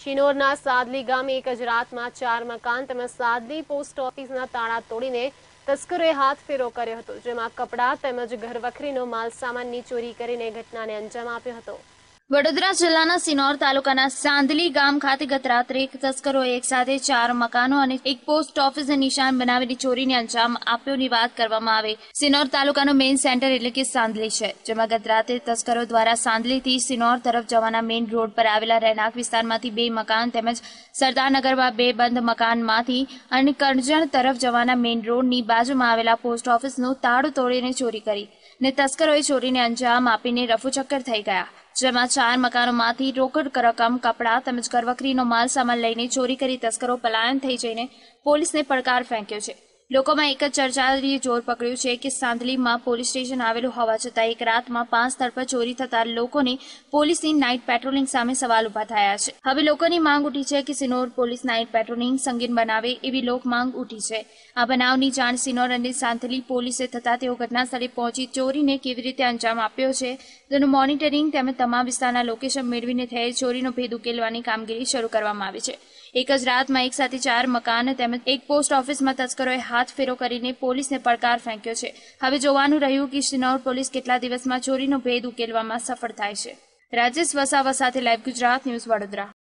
શિનોરના સાદલી ગામે એક જ રાતમાં ચાર મકાન તેમજ સાદલી પોસ્ટ ઓફિસના તાળા તોડીને તસ્કરોએ હાથ ફેરો કર્યો હતો જેમાં કપડાં તેમજ ઘર ઘરવખરીનો માલ સામાનની ચોરી કરીને ઘટનાને અંજામ આપ્યો હતો વડોદરા જિલ્લાના સિનોર તાલુકાના સાંદલી ગામ ખાતે ગત રાત્રે એક તસ્કરોએ એક સાથે ચાર મકાનો અને એક પોસ્ટ ઓફિસને નિશાન બનાવેલી ચોરીને અંજામ આપ્યોની વાત કરવામાં આવે સિનોર તાલુકાનો મેઇન સેન્ટર એટલે કે સાંદલી છે જેમાં ગત રાત્રે તસ્કરો દ્વારા સાંદલીથી સિનોર તરફ જવાના મેઇન રોડ પર આવેલા રહેણાંક વિસ્તારમાંથી બે મકાન તેમજ સરદારનગરમાં બે બંધ મકાનમાંથી અને કરજણ તરફ જવાના મેઇન રોડની બાજુમાં આવેલા પોસ્ટ ઓફિસનું તાળું તોડીને ચોરી કરી ને તસ્કરોએ ચોરીને અંજામ આપીને રફુચક્કર થઈ ગયા જેમાં ચાર મકાનોમાંથી રોકડ રકમ કપડાં તેમજ ઘરવકરીનો માલ સામાન લઈને ચોરી કરી તસ્કરો પલાયન થઈ જઈને પોલીસને પડકાર ફેંક્યો છે લોકોમાં એક જ ચર્ચાએ જોર પકડ્યું છે કે સાંદલીમાં પોલીસ સ્ટેશન આવેલું હોવા છતાં એક રાતમાં પાંચ સ્થળ પર ચોરી થતા લોકોને પોલીસની નાઇટ પેટ્રોલિંગ સામે સવાલ ઉભા થયા છે હવે લોકોની માંગ ઉઠી છે કે સિનોર પોલીસ નાઇટ પેટ્રોલિંગ સંગીન બનાવે એવી લોક માંગ ઉઠી છે આ બનાવની જાણ સિનોર અને સાંથલી પોલીસે થતાં તેઓ ઘટનાસ્થળે પહોંચી ચોરીને કેવી રીતે અંજામ આપ્યો છે તેનું મોનિટરિંગ તેમજ તમામ વિસ્તારના લોકેશન મેળવીને થયેલ ચોરીનો ભેદ ઉકેલવાની કામગીરી શરૂ કરવામાં આવી છે એક જ રાતમાં એક સાથે ચાર મકાન તેમજ એક પોસ્ટ ઓફિસમાં તસ્કરોએ હાથ ફેરો કરીને પોલીસને પડકાર ફેંક્યો છે હવે જોવાનું રહ્યું કે શિનોર પોલીસ કેટલા દિવસમાં ચોરીનો ભેદ ઉકેલવામાં સફળ થાય છે રાજેશ વસાવા સાથે લાઈવ ગુજરાત ન્યૂઝ વડોદરા